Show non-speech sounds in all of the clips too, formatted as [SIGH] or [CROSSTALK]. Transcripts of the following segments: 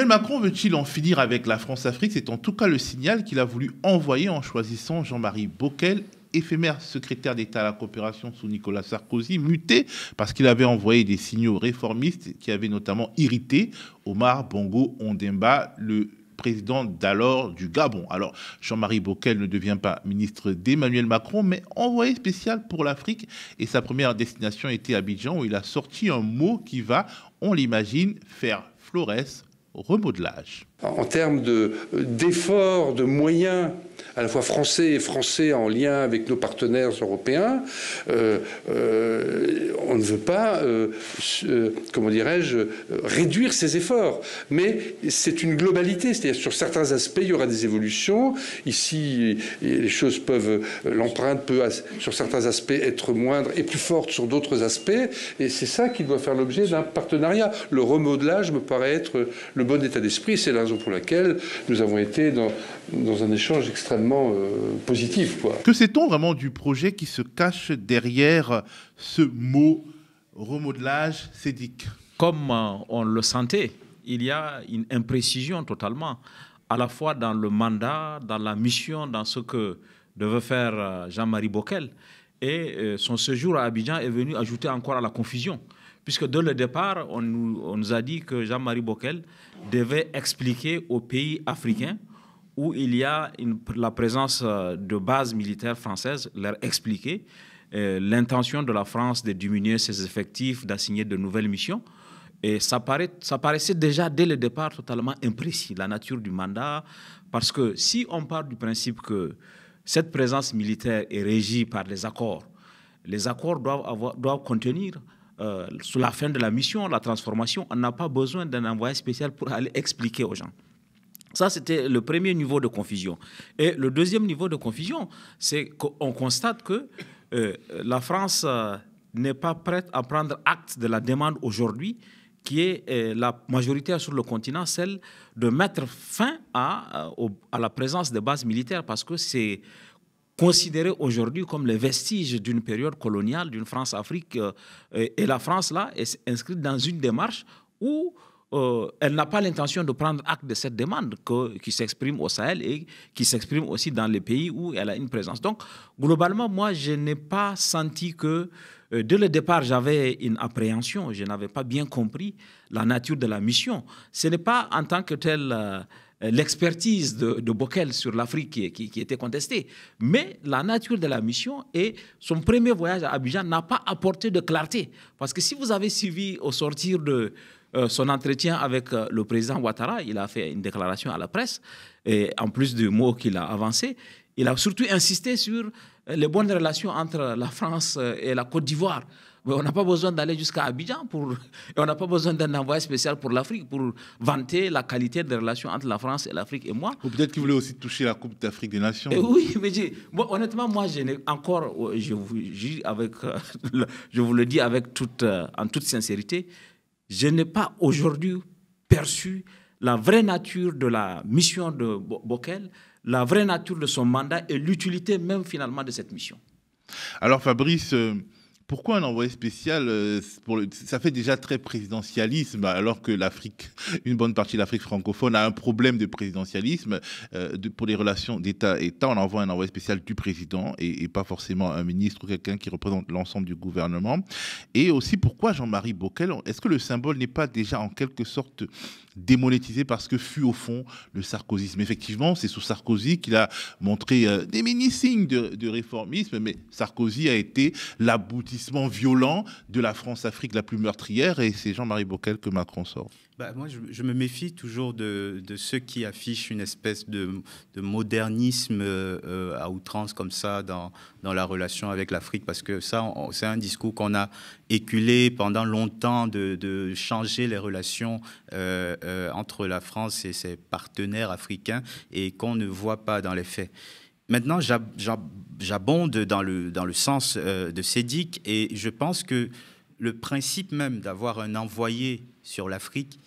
Emmanuel Macron veut-il en finir avec la France-Afrique C'est en tout cas le signal qu'il a voulu envoyer en choisissant Jean-Marie Bockel éphémère secrétaire d'État à la coopération sous Nicolas Sarkozy, muté parce qu'il avait envoyé des signaux réformistes qui avaient notamment irrité Omar Bongo Ondemba, le président d'alors du Gabon. Alors, Jean-Marie Bockel ne devient pas ministre d'Emmanuel Macron, mais envoyé spécial pour l'Afrique. Et sa première destination était Abidjan, où il a sorti un mot qui va, on l'imagine, faire Flores remodelage. En termes euh, d'efforts, de moyens à la fois français et français en lien avec nos partenaires européens, euh, euh, on ne veut pas, euh, comment dirais-je, réduire ces efforts. Mais c'est une globalité, c'est-à-dire sur certains aspects, il y aura des évolutions. Ici, les choses peuvent, l'empreinte peut, sur certains aspects, être moindre et plus forte sur d'autres aspects. Et c'est ça qui doit faire l'objet d'un partenariat. Le remodelage me paraît être le bon état d'esprit. C'est la raison pour laquelle nous avons été dans, dans un échange extrêmement euh, positif. Que sait-on vraiment du projet qui se cache derrière ce mot remodelage cédique Comme euh, on le sentait, il y a une imprécision totalement, à la fois dans le mandat, dans la mission, dans ce que devait faire euh, Jean-Marie Bockel. Et son séjour à Abidjan est venu ajouter encore à la confusion, puisque dès le départ, on nous, on nous a dit que Jean-Marie Bockel devait expliquer aux pays africains où il y a la présence euh, de bases militaires françaises, leur expliquer euh, l'intention de la France de diminuer ses effectifs, d'assigner de nouvelles missions. Et ça, paraît, ça paraissait déjà dès le départ totalement imprécis, la nature du mandat, parce que si on part du principe que cette présence militaire est régie par les accords, les accords doivent, avoir, contenir euh, sous la fin de la mission, la transformation, on n'a pas besoin d'un envoyé spécial pour aller expliquer aux gens. Ça, c'était le premier niveau de confusion. Et le deuxième niveau de confusion, c'est qu'on constate que euh, la France euh, n'est pas prête à prendre acte de la demande aujourd'hui, qui est euh, la majorité sur le continent, celle de mettre fin à, à la présence des bases militaires, parce que c'est considéré aujourd'hui comme les vestiges d'une période coloniale, d'une France-Afrique. et la France, là, est inscrite dans une démarche où euh, elle n'a pas l'intention de prendre acte de cette demande que, qui s'exprime au Sahel et qui s'exprime aussi dans les pays où elle a une présence. Donc, globalement, moi, je n'ai pas senti que, de euh, dès le départ, j'avais une appréhension, je n'avais pas bien compris la nature de la mission. Ce n'est pas en tant que tel... Euh, l'expertise de, de, sur l'Afrique qui, qui, était contestée. Mais la nature de la mission et son premier voyage à Abidjan n'a pas apporté de clarté. Parce que si vous avez suivi au sortir de, euh, son entretien avec euh, le président Ouattara, il a fait une déclaration à la presse, et en plus du mot qu'il a avancé, il a surtout insisté sur euh, les bonnes relations entre la France et la Côte d'Ivoire. Mais on n'a pas besoin d'aller jusqu'à Abidjan pour, [LAUGHS] et on n'a pas besoin d'un envoyé spécial pour l'Afrique pour vanter la qualité des relations entre la France et l'Afrique et moi. peut-être qu'il voulait aussi toucher la Coupe d'Afrique des Nations. Eh oui, mais honnêtement, moi, je encore, je vous, avec, [LAUGHS] je vous le dis avec toute, en toute sincérité, je n'ai pas aujourd'hui perçu la vraie nature de la mission de Bokel, la vraie nature de son mandat et l'utilité même finalement de cette mission. Alors Fabrice, euh, pourquoi un envoyé spécial euh, Ça fait déjà très présidentialisme, alors que l'Afrique, une bonne partie de l'Afrique francophone a un problème de présidentialisme. Euh, pour les relations d'État-État, on envoie un envoyé spécial du président et, pas forcément un ministre ou quelqu'un qui représente l'ensemble du gouvernement. Et aussi, pourquoi Jean-Marie Bockel Est-ce que le symbole n'est pas déjà en quelque sorte démonétisé parce que fut au fond le sarkozysme Effectivement, c'est sous Sarkozy qu'il a montré euh, des mini-signes de, de réformisme, mais Sarkozy a été l'aboutissement violent de la France-Afrique la plus meurtrière, et c'est Jean-Marie Bocquel que Macron sort. Bah, moi, je, me méfie toujours de, de, ceux qui affichent une espèce de, de modernisme euh, à outrance comme ça dans, dans la relation avec l'Afrique, parce que ça, c'est un discours qu'on a éculé pendant longtemps de, de changer les relations euh, euh, entre la France et ses partenaires africains, et qu'on ne voit pas dans les faits. Maintenant, j'abonde dans le, sens euh, de Cédic et je pense que le principe même d'avoir un envoyé sur l'Afrique,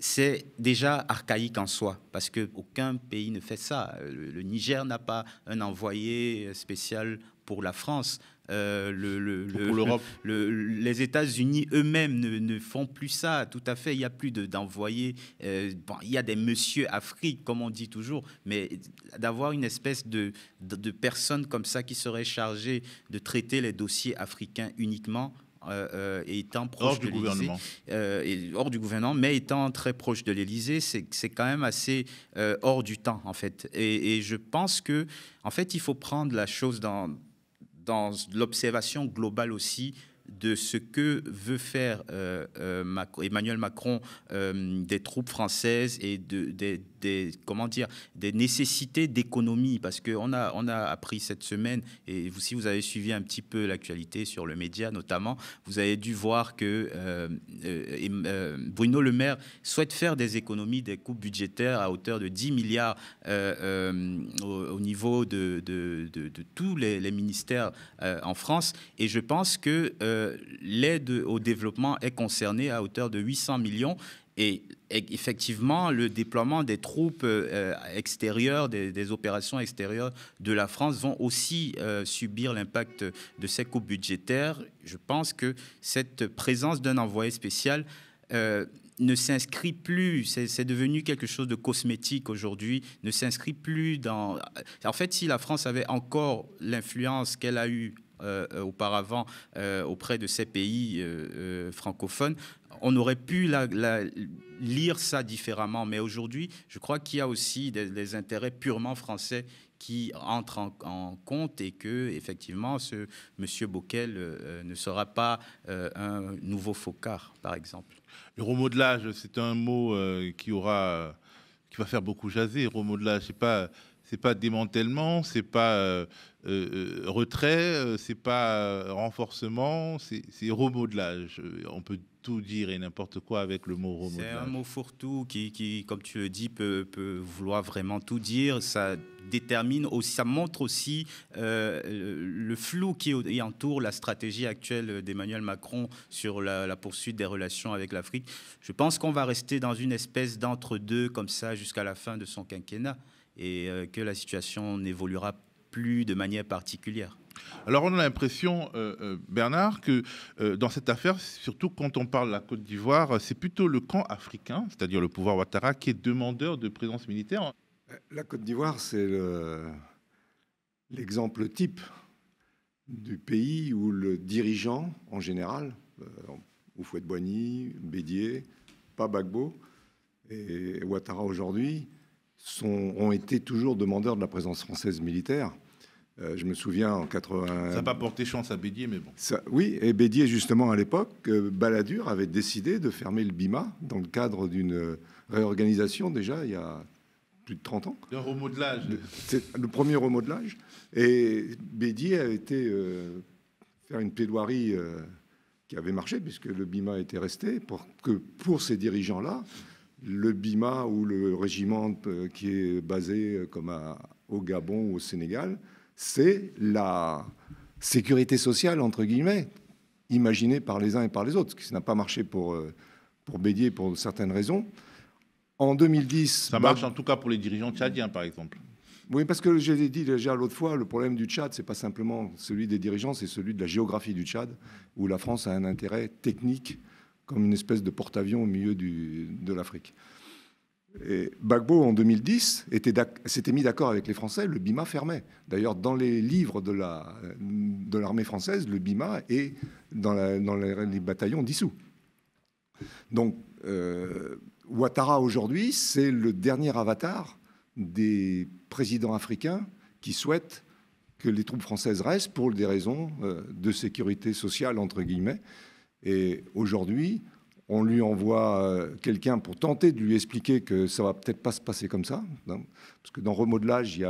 c'est déjà archaïque en soi, parce qu'aucun pays ne fait ça. Le, Niger n'a pas un envoyé spécial pour la France. Euh, le, les États-Unis eux-mêmes ne, font plus ça. Tout à fait, il n'y a plus d'envoyer... Euh, il y a des monsieur Afrique, comme on dit toujours, mais d'avoir une espèce de, de, personne comme ça qui serait chargée de traiter les dossiers africains uniquement, euh, étant proche du gouvernement. et hors du gouvernement, mais étant très proche de l'Élysée, c'est quand même assez hors du temps en fait. Et, et, je pense que en fait, il faut prendre la chose dans dans l'observation globale aussi de ce que veut faire euh, euh, Emmanuel Macron euh, des troupes françaises et de, des, comment dire, des nécessités d'économie. Parce qu'on a, on a appris cette semaine, et vous, si vous avez suivi un petit peu l'actualité sur le média notamment, vous avez dû voir que Bruno Le Maire souhaite faire des économies, des coupes budgétaires à hauteur de 10 milliards au, niveau de, de, de, tous les ministères en France. Et je pense que euh, l'aide au développement est concernée à hauteur de 800 millions et e-, effectivement, le déploiement des troupes euh, extérieures, des, opérations extérieures de la France vont aussi euh, subir l'impact de ces coupes budgétaires. Je pense que cette présence d'un envoyé spécial ne s'inscrit plus, c'est devenu quelque chose de cosmétique aujourd'hui, ne s'inscrit plus dans... En fait, si la France avait encore l'influence qu'elle a eue euh, euh, auparavant euh, auprès de ces pays francophones, on aurait pu lire ça différemment. Mais aujourd'hui, je crois qu'il y a aussi des, intérêts purement français qui entrent en, compte et que, effectivement, ce monsieur Bockel ne sera pas un nouveau Focard, par exemple. Le remodelage, c'est un mot qui aura. qui va faire beaucoup jaser. Remodelage, je sais pas c'est pas démantèlement, c'est pas euh, euh, euh retrait, euh, c'est pas euh, renforcement, c'est remodelage. On peut tout dire et n'importe quoi avec le mot remodelage. C'est un mot fourre-tout qui, comme tu le dis, peut, vouloir vraiment tout dire. Ça détermine ça montre aussi le flou qui entoure la stratégie actuelle d'Emmanuel Macron sur la, poursuite des relations avec l'Afrique. Je pense qu'on va rester dans une espèce d'entre-deux comme ça jusqu'à la fin de son quinquennat et euh, que la situation n'évoluera plus de manière particulière. Alors on a l'impression, euh, euh, Bernard, que dans cette affaire, surtout quand on parle de la Côte d'Ivoire, c'est plutôt le camp africain, c'est-à-dire le pouvoir Ouattara, qui est demandeur de présence militaire. La Côte d'Ivoire, c'est l'exemple type du pays où le dirigeant, en général, oufouette boigny Bédier, pas Bagbo, et Ouattara aujourd'hui, ont été toujours demandeurs de la présence française militaire. Euh, je me souviens en 80. Ça n'a pas porté chance à Bédier, mais bon. Ça, oui, et Bédier, justement, à l'époque, euh, Balladur avait décidé de fermer le BIMA dans le cadre d'une réorganisation, déjà il y a plus de 30 ans. Un remodelage. le premier remodelage. Et Bédier a été euh, faire une plaidoirie qui avait marché, puisque le BIMA était resté, pour que pour ces dirigeants-là, le BIMA ou le régiment euh, qui est basé euh, comme au Gabon ou au Sénégal, c'est la sécurité sociale, entre guillemets, imaginée par les uns et par les autres, ce qui n'a pas marché pour, euh, pour bédier pour certaines raisons. En 2010... Ça marche en tout cas pour les dirigeants tchadiens, par exemple. Oui, parce que je l'ai dit déjà l'autre fois, le problème du Tchad, ce n'est pas simplement celui des dirigeants, c'est celui de la géographie du Tchad, où la France a un intérêt technique comme une espèce de porte-avions au milieu de l'Afrique. Et en 2010, s'était mis d'accord avec les Français, le BIMA fermait. D'ailleurs, dans les livres de l'armée la, de française, le BIMA est dans, dans les bataillons dissous. Donc, euh, Ouattara, aujourd'hui, c'est le dernier avatar des présidents africains qui souhaitent que les troupes françaises restent pour des raisons euh, de sécurité sociale, entre guillemets, et aujourd'hui, on lui envoie euh, quelqu'un pour tenter de lui expliquer que ça va peut-être pas se passer comme ça. Parce que dans remodelage, il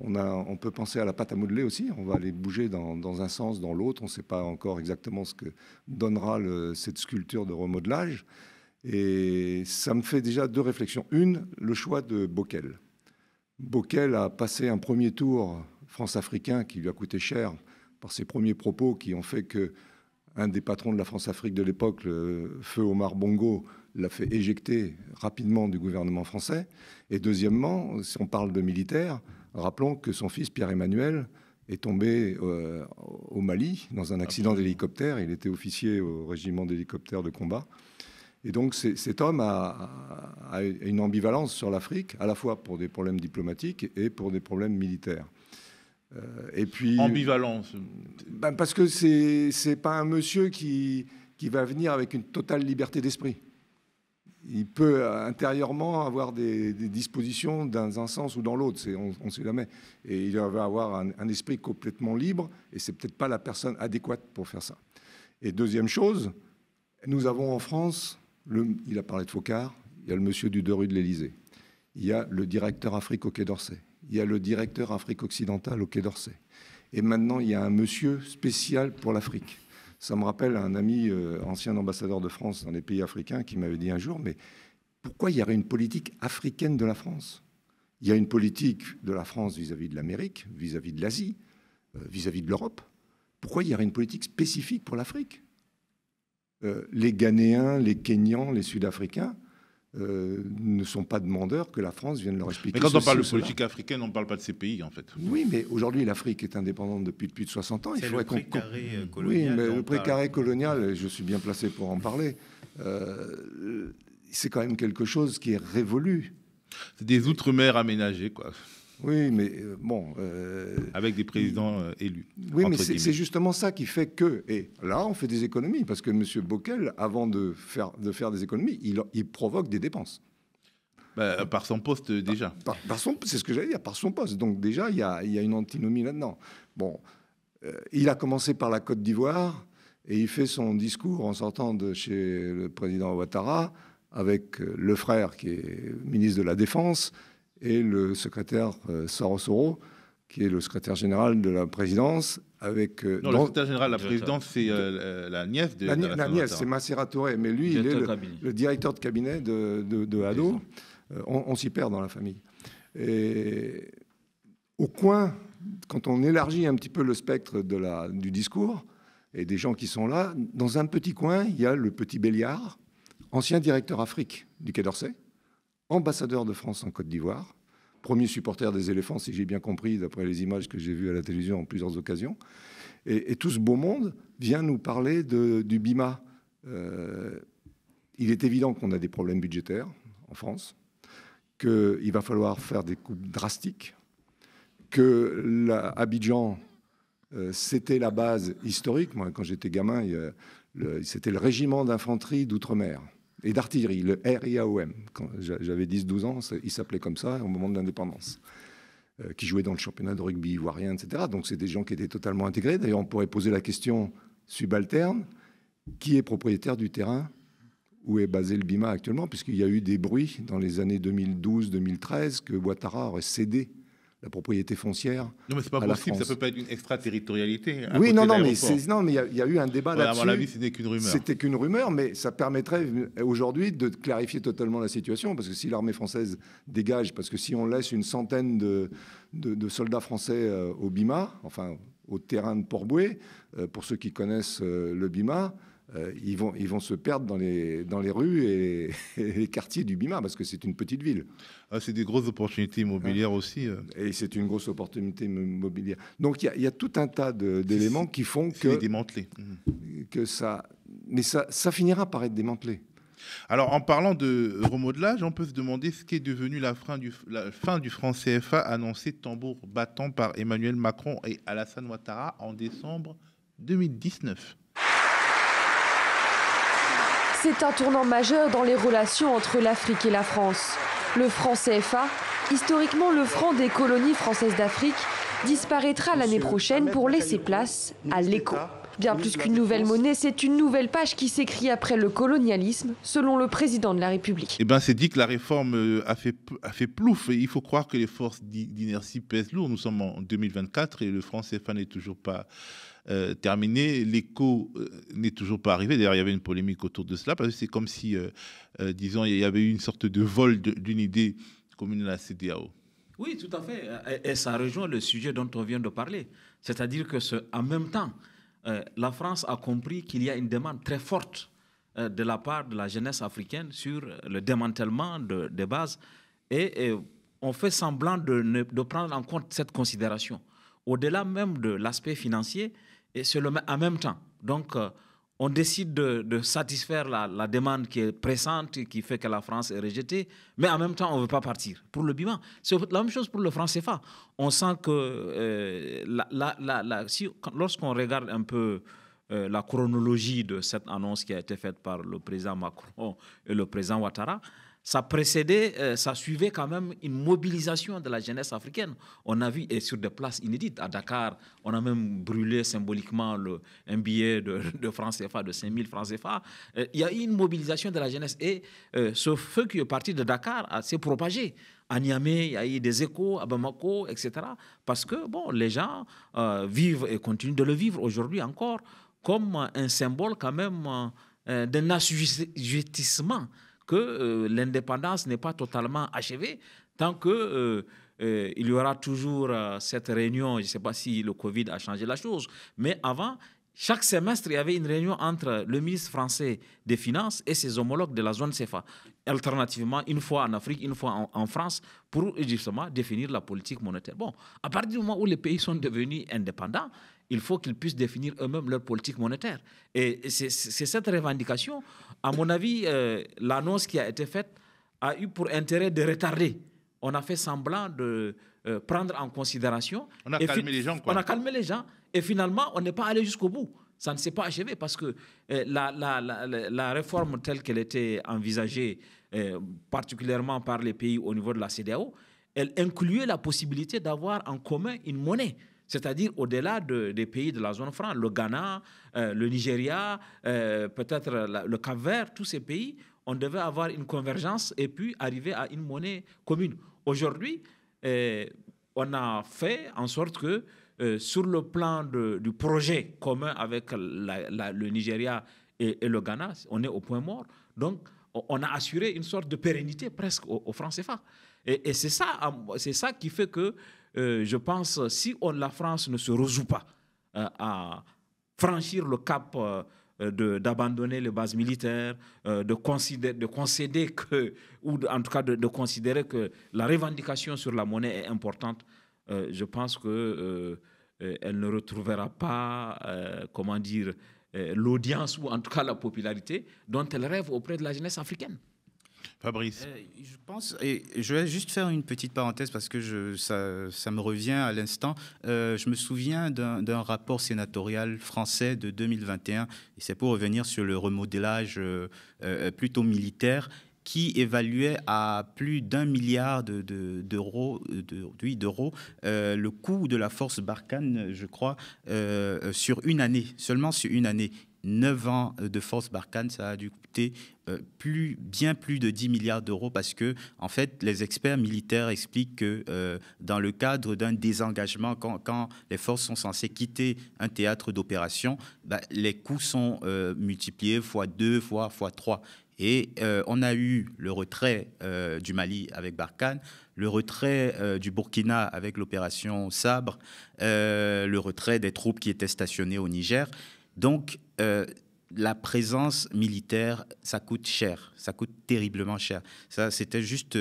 on, a, on, peut penser à la pâte à modeler aussi. On va aller bouger dans, un sens, dans l'autre. On ne sait pas encore exactement ce que donnera le, cette sculpture de remodelage. Et ça me fait déjà deux réflexions. Une, le choix de Bockel. Bockel a passé un premier tour France-africain qui lui a coûté cher par ses premiers propos qui ont fait que un des patrons de la France-Afrique de l'époque, le feu Omar Bongo, l'a fait éjecter rapidement du gouvernement français. Et deuxièmement, si on parle de militaire, rappelons que son fils Pierre-Emmanuel est tombé euh, au Mali dans un accident d'hélicoptère. Il était officier au régiment d'hélicoptères de combat. Et donc cet homme a, une ambivalence sur l'Afrique, à la fois pour des problèmes diplomatiques et pour des problèmes militaires. Euh, et puis ambivalence. Bah, parce que c'est c'est pas un monsieur qui qui va venir avec une totale liberté d'esprit. Il peut euh, intérieurement avoir des, dispositions dans un sens ou dans l'autre, on ne sait jamais. Et il va avoir un, esprit complètement libre, et c'est peut-être pas la personne adéquate pour faire ça. Et deuxième chose, nous avons en France, le, il a parlé de Focard, il y a le monsieur du deux rue de l'Elysée il y a le directeur Afrique au Quai d'Orsay, il y a le directeur Afrique occidentale au Quai d'Orsay. Et maintenant, il y a un monsieur spécial pour l'Afrique. Ça me rappelle un ami, euh, ancien ambassadeur de France dans les pays africains, qui m'avait dit un jour, mais pourquoi il y aurait une politique africaine de la France Il y a une politique de la France vis-à-vis de l'Amérique, vis-à-vis de l'Asie, euh, vis-à-vis de l'Europe. Pourquoi il y aurait une politique spécifique pour l'Afrique euh, Les Ghanéens, les Kenyans, les Sud-Africains, euh, ne sont pas demandeurs que la France vienne leur expliquer. Mais quand on parle de politique africaine, on ne parle pas de ces pays, en fait. Oui, mais aujourd'hui, l'Afrique est indépendante depuis plus de 60 ans. Il faudrait Précaré euh, colonial. Oui, mais le précaré colonial, je suis bien placé pour en parler. Euh, c'est quand même quelque chose qui est révolu. C'est des outre-mer aménagés, quoi. Oui, mais euh, bon. Euh, avec des présidents euh, élus. Oui, mais c'est justement ça qui fait que. Et là, on fait des économies, parce que M. Bockel, avant de faire, de faire des économies, il, provoque des dépenses. Bah, par son poste, déjà. Par, son, c'est ce que j'allais dire, par son poste. Donc, déjà, il y y a, une antinomie là-dedans. Bon. il a commencé par la Côte d'Ivoire, et il fait son discours en sortant de chez le président Ouattara avec le frère qui est ministre de la Défense et le secrétaire euh, Sarosoro, qui est le secrétaire général de la présidence. Avec, euh, non, le secrétaire général de la présidence, c'est euh, la nièce de. La, de nièce, c'est Massera Touré, mais lui, il est le, directeur de cabinet de, de, Hado. on, s'y perd dans la famille. Et au coin, quand on élargit un petit peu le spectre de la, du discours et des gens qui sont là, dans un petit coin, il y a le petit Béliard, ancien directeur Afrique du Quai d'Orsay, ambassadeur de France en Côte d'Ivoire, premier supporter des éléphants, si j'ai bien compris, d'après les images que j'ai vues à la télévision en plusieurs occasions. Et, tout ce beau monde vient nous parler du BIMA. Euh, il est évident qu'on a des problèmes budgétaires en France, qu'il va falloir faire des coupes drastiques, que la, Abidjan, euh, c'était la base historique. Moi, quand j'étais gamin, c'était le régiment d'infanterie d'outre-mer et d'artillerie, le RIAOM. Quand j'avais 10-12 ans, il s'appelait comme ça au moment de l'indépendance, euh, qui jouait dans le championnat de rugby ivoirien, etc. Donc c'est des gens qui étaient totalement intégrés. D'ailleurs, on pourrait poser la question subalterne, qui est propriétaire du terrain où est basé le BIMA actuellement, puisqu'il y a eu des bruits dans les années 2012-2013 que Ouattara aurait cédé la propriété foncière. Non, mais n'est pas possible, ça peut pas être une extraterritorialité. Hein, oui, non, non, mais il y, a eu un débat là-dessus. À mon avis, c'était qu'une rumeur. C'était qu'une rumeur, mais ça permettrait euh, aujourd'hui de clarifier totalement la situation, parce que si l'armée française dégage, parce que si on laisse une centaine de, soldats français euh, au Bima, enfin au terrain de port euh, pour ceux qui connaissent le Bima, euh, ils, vont, ils vont se perdre dans les, dans les rues et, [LAUGHS] les quartiers du Bima, parce que c'est une petite ville. Ah, c'est des grosses opportunités immobilières hein aussi. Euh. Et c'est une grosse opportunité immobilière. Donc il y, y, a tout un tas d'éléments qui font que... démantelé. Mmh. Que ça... Mais ça, ça finira par être démantelé. Alors, en parlant de remodelage, on peut se demander ce qu'est devenu la fin, du, la fin du franc CFA annoncé tambour battant par Emmanuel Macron et Alassane Ouattara en décembre 2019. C'est un tournant majeur dans les relations entre l'Afrique et la France. Le franc CFA, historiquement le franc des colonies françaises d'Afrique, disparaîtra l'année prochaine pour laisser place à l'écho. Bien plus qu'une nouvelle monnaie, c'est une nouvelle page qui s'écrit après le colonialisme, selon le président de la République. Eh bien, c'est dit que la réforme euh, a fait, fait plouf. Et il faut croire que les forces d'inertie pèsent lourd. Nous sommes en 2024 et le franc CFA n'est toujours pas euh, terminé, L'écho euh, n'est toujours pas arrivé. D'ailleurs, il y avait une polémique autour de cela, parce que c'est comme si, euh, disons, il y avait eu une sorte de vol d'une idée commune à la CDAO. Oui, tout à fait. Et, ça rejoint le sujet dont on vient de parler. C'est-à-dire que, en même temps, la France a compris qu'il y a une demande très forte de la part de la jeunesse africaine sur le démantèlement de, des bases et, on fait semblant de, de, prendre en compte cette considération. Au-delà même de l'aspect financier, et c'est le, en même temps. Donc, euh, on décide de, satisfaire la, demande qui est pressante, qui fait que la France est rejetée, mais en même temps, on ne veut pas partir pour le bilan. C'est la même chose pour le franc CFA. On sent que euh, lorsqu'on regarde un peu euh, la chronologie de cette annonce qui a été faite par le président Macron et le président Ouattara, ça précédait, euh, ça suivait quand même une mobilisation de la jeunesse africaine. On a vu, et sur des places inédites, à Dakar, on a même brûlé symboliquement le, un billet de, [LAUGHS] de francs CFA, de 5000 francs CFA. Euh, il y a eu une mobilisation de la jeunesse et euh, ce feu qui est parti de Dakar ah, s'est propagé. À Niamey, il y a eu des échos, à Bamako, etc. Parce que, bon, les gens vivent et continuent de le vivre aujourd'hui encore comme un symbole quand même d'un assujettissement que euh, l'indépendance n'est pas totalement achevée tant que euh, euh, il y aura toujours cette réunion. Je ne sais pas si le Covid a changé la chose, mais avant. Chaque semestre, il y avait une réunion entre le ministre français des Finances et ses homologues de la zone CFA, alternativement une fois en Afrique, une fois en, en France, pour justement définir la politique monétaire. Bon, à partir du moment où les pays sont devenus indépendants, il faut qu'ils puissent définir eux-mêmes leur politique monétaire. Et c'est cette revendication à mon avis, euh, l'annonce qui a été faite a eu pour intérêt de retarder. On a fait semblant de euh, prendre en considération. On a calmé les gens, quoi. On a calmé les gens. Et finalement, on n'est pas allé jusqu'au bout. Ça ne s'est pas achevé parce que euh, la, la, réforme telle qu'elle était envisagée, particulièrement par les pays au niveau de la CDAO, elle incluait la possibilité d'avoir en commun une monnaie c'est-à-dire au-delà des pays de la zone franc, le Ghana, euh, le Nigeria, euh, peut-être le Cap-Vert, tous ces pays, on devait avoir une convergence et puis arriver à une monnaie commune. Aujourd'hui, euh, on a fait en sorte que sur le plan du projet commun avec le Nigeria et, le Ghana, on est au point mort. Donc, on a assuré une sorte de pérennité presque au, franc CFA. Et, et c'est ça, c'est ça qui fait que euh, je pense, si on, la France ne se résout pas euh, à franchir le cap euh, d'abandonner les bases militaires, de, considérer, de concéder que, ou en tout cas de, de, considérer que la revendication sur la monnaie est importante, je pense qu'elle ne retrouvera pas, comment dire, l'audience ou en tout cas la popularité dont elle rêve auprès de la jeunesse africaine. Fabrice. Euh, je pense, et je vais juste faire une petite parenthèse parce que ça, me revient à l'instant. Euh, je me souviens d'un rapport sénatorial français de 2021, et c'est pour revenir sur le remodelage euh, plutôt militaire qui évaluait à plus d'un milliard d'euros de, le coût de la force Barkhane, je crois, sur une année, seulement sur une année. 9 ans euh, de force Barkhane, ça a dû coûter euh, plus, bien plus de 10 milliards d'euros parce que, en fait, les experts militaires expliquent que euh, dans le cadre d'un désengagement, quand, les forces sont censées quitter un théâtre d'opération, bah, les coûts sont multipliés fois 2, fois, fois 3. Et on a eu le retrait du Mali avec Barkhane, le retrait du Burkina avec l'opération Sabre, le retrait des troupes qui étaient stationnées au Niger. Donc, euh, la présence militaire, ça coûte cher, ça coûte terriblement cher. Ça, c'était juste euh,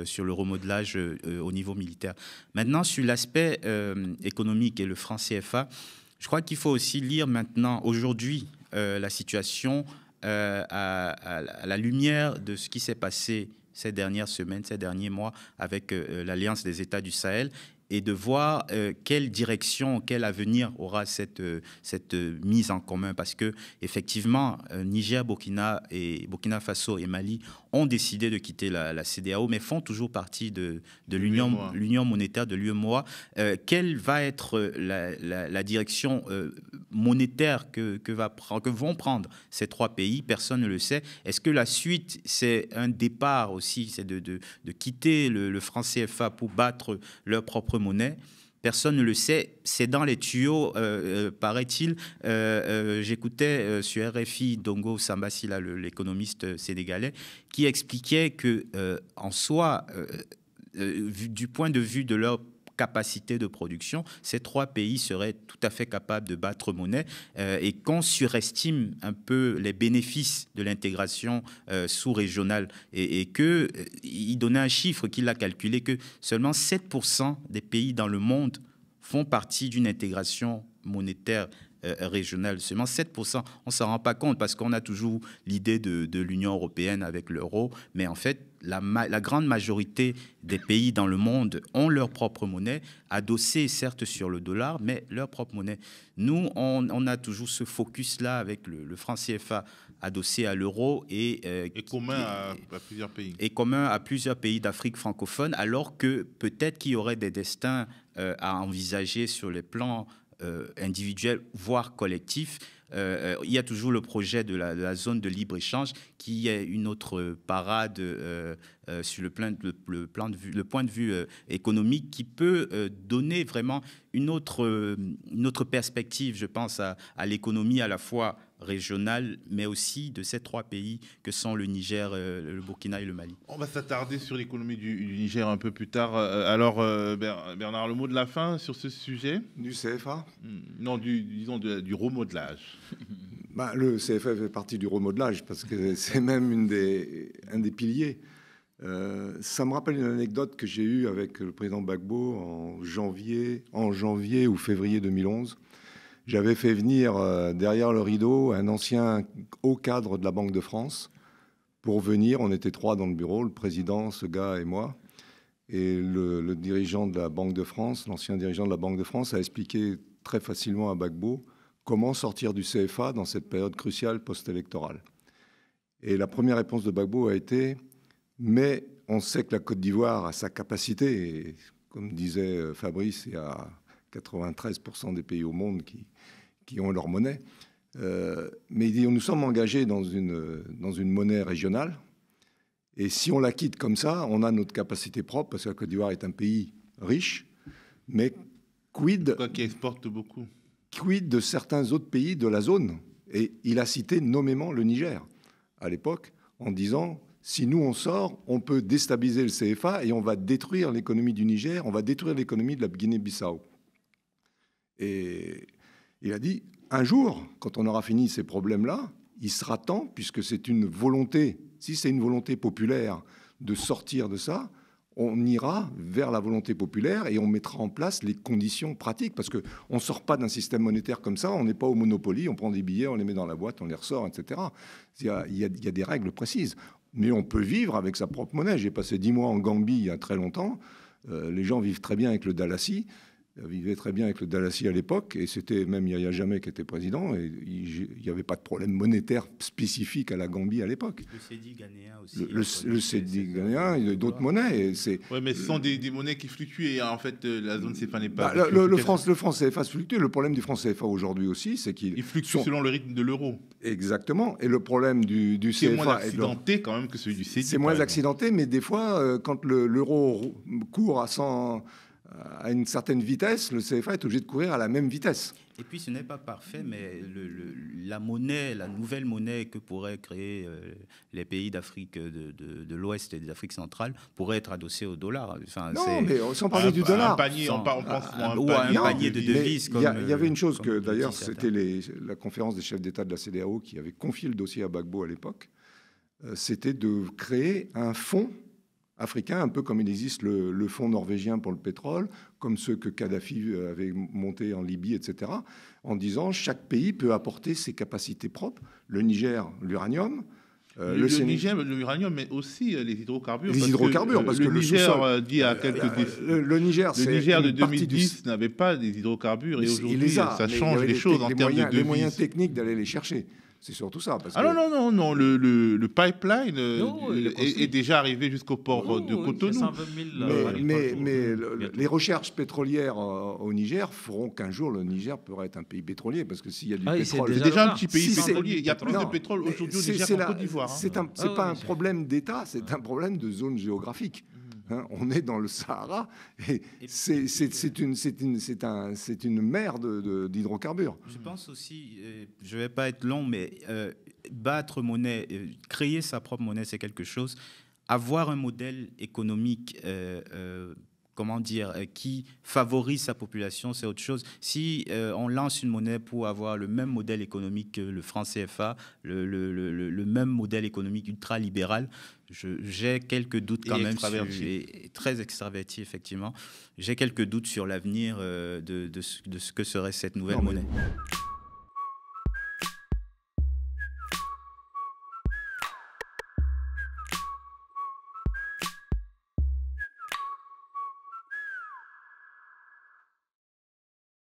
euh, sur le remodelage au niveau militaire. Maintenant, sur l'aspect économique et le franc CFA, je crois qu'il faut aussi lire maintenant, aujourd'hui, la situation à, la lumière de ce qui s'est passé ces dernières semaines, ces derniers mois avec l'Alliance des États du Sahel et de voir euh, quelle direction, quel avenir aura cette, euh, cette euh, mise en commun. Parce que, effectivement, Niger, Burkina, et, Burkina Faso et Mali ont décidé de quitter la, CDAO, mais font toujours partie de, de l'Union monétaire, de l'UMOA. quelle va être la, direction monétaire que, que, va, que vont prendre ces trois pays Personne ne le sait. Est-ce que la suite, c'est un départ aussi, c'est de, de, de, quitter le, le franc CFA pour battre leur propre monnaie Personne ne le sait, c'est dans les tuyaux, euh, euh, paraît-il. Euh, j'écoutais sur RFI Dongo Sambassi, l'économiste sénégalais, qui expliquait que, en soi, du point de vue de leur capacité de production, ces trois pays seraient tout à fait capables de battre monnaie. Euh, et qu'on surestime un peu les bénéfices de l'intégration euh, sous-régionale et, qu'il que euh, donnait un chiffre qu'il a calculé que seulement 7% des pays dans le monde font partie d'une intégration monétaire euh, régionale seulement 7%. On ne s'en rend pas compte parce qu'on a toujours l'idée de, l'Union européenne avec l'euro, mais en fait, la, grande majorité des pays dans le monde ont leur propre monnaie, adossée certes sur le dollar, mais leur propre monnaie. Nous, on, a toujours ce focus-là avec le, franc CFA adossé à l'euro et, euh, commun à, plusieurs pays. Et commun à plusieurs pays d'Afrique francophone, alors que peut-être qu'il y aurait des destins euh, à envisager sur les plans euh, individuel, voire collectif. Euh, il y a toujours le projet de la, zone de libre-échange qui est une autre parade euh, sur le, plein le, plan de vue, le point de vue économique qui peut donner vraiment une autre, une autre perspective, je pense, à, à l'économie à la fois régional, mais aussi de ces trois pays que sont le Niger, euh, le Burkina et le Mali. On va s'attarder sur l'économie du, Niger un peu plus tard. Euh, alors, euh, Bernard, le mot de la fin sur ce sujet Du CFA hmm, Non, du, disons du remodelage. [LAUGHS] Ben, le CFA fait partie du remodelage parce que [LAUGHS] c'est même une des, un des piliers. ça me rappelle une anecdote que j'ai eue avec le président Gbagbo en janvier, en janvier ou février 2011. J'avais fait venir euh, derrière le rideau un ancien haut cadre de la Banque de France pour venir. On était trois dans le bureau, le président, ce gars et moi. Et le, dirigeant de la Banque de France, l'ancien dirigeant de la Banque de France, a expliqué très facilement à Bagbo comment sortir du CFA dans cette période cruciale post-électorale. Et la première réponse de Bagbo a été Mais on sait que la Côte d'Ivoire a sa capacité, et comme disait euh, Fabrice, y a 93% des pays au monde qui, qui ont leur monnaie. Euh, mais nous sommes engagés dans une, dans une monnaie régionale. Et si on la quitte comme ça, on a notre capacité propre, parce que la Côte d'Ivoire est un pays riche, mais quid... beaucoup. Quid de certains autres pays de la zone Et il a cité nommément le Niger, à l'époque, en disant, si nous on sort, on peut déstabiliser le CFA et on va détruire l'économie du Niger, on va détruire l'économie de la Guinée-Bissau. Et il a dit, un jour, quand on aura fini ces problèmes-là, il sera temps, puisque c'est une volonté, si c'est une volonté populaire de sortir de ça, on ira vers la volonté populaire et on mettra en place les conditions pratiques, parce qu'on ne sort pas d'un système monétaire comme ça, on n'est pas au monopoly, on prend des billets, on les met dans la boîte, on les ressort, etc. Il y a, des règles précises. Mais on peut vivre avec sa propre monnaie. J'ai passé dix mois en Gambie il y a très longtemps. Euh, les gens vivent très bien avec le Dalassi vivait très bien avec le Dalassi à l'époque, et c'était même a jamais qui était président, et il n'y avait pas de problème monétaire spécifique à la Gambie à l'époque. Le Cedi ghanéen aussi. Le, ghanéen, il y a d'autres monnaies. Oui, mais ce sont des, monnaies qui fluctuent. Et En fait, euh, la zone CFA n'est pas... Bah, le, France, le franc CFA fluctue. Le problème du franc CFA aujourd'hui aussi, c'est qu'il... Il fluctue selon le rythme de l'euro. Exactement. Et le problème du, du CFA... C'est moins accidenté quand même que celui du Cedi. C'est moins accidenté, mais des fois, euh, quand l'euro court à 100 à une certaine vitesse, le CFA est obligé de courir à la même vitesse. Et puis ce n'est pas parfait, mais la monnaie, la nouvelle monnaie que pourraient créer euh, les pays d'Afrique de, l'Ouest et d'Afrique centrale pourrait être adossée au dollar. non, mais euh, sans parler du dollar. on, pense un, à un panier de devises. Il y, avait une euh, chose que d'ailleurs, c'était la conférence des chefs d'État de la CDAO qui avait confié le dossier à Bagbo à l'époque, c'était de créer un fonds Africain, un peu comme il existe le, fonds norvégien pour le pétrole, comme ceux que Kadhafi euh, avait montés en Libye, etc., en disant chaque pays peut apporter ses capacités propres. Le Niger, l'uranium, euh, le, Niger, l'uranium, mais aussi euh, les hydrocarbures. Les hydrocarbures, parce que le, Niger dit à quelques le, Niger, le Niger de 2010 n'avait pas des hydrocarbures et aujourd'hui ça change les, choses en termes de moyens techniques d'aller les chercher. C'est surtout ça. Parce ah non, non, non, non, le, pipeline euh, est, déjà arrivé jusqu'au port de Cotonou. Euh, mais, euh, les recherches pétrolières au Niger feront qu'un jour le Niger pourrait être un pays pétrolier parce que s'il y a du ah pétrole. C'est déjà, un petit pays pétrolier. Il y a plus de pétrole aujourd'hui au Niger qu'en Côte d'Ivoire. Hein. C'est ah pas un problème d'État, c'est un problème de zone géographique. Hein, on est dans le Sahara et, euh, c'est une, une, mer d'hydrocarbures. je pense aussi, euh, je ne vais pas être long, mais euh, battre monnaie, créer sa propre monnaie, c'est quelque chose. Avoir un modèle économique comment dire, euh, qui favorise sa population, c'est autre chose. Si euh, on lance une monnaie pour avoir le même modèle économique que le franc CFA, le, le, le, même modèle économique ultra-libéral, j'ai quelques doutes quand même. Sur, et, très extraverti, effectivement. J'ai quelques doutes sur l'avenir euh, de, de, de, ce que serait cette nouvelle monnaie.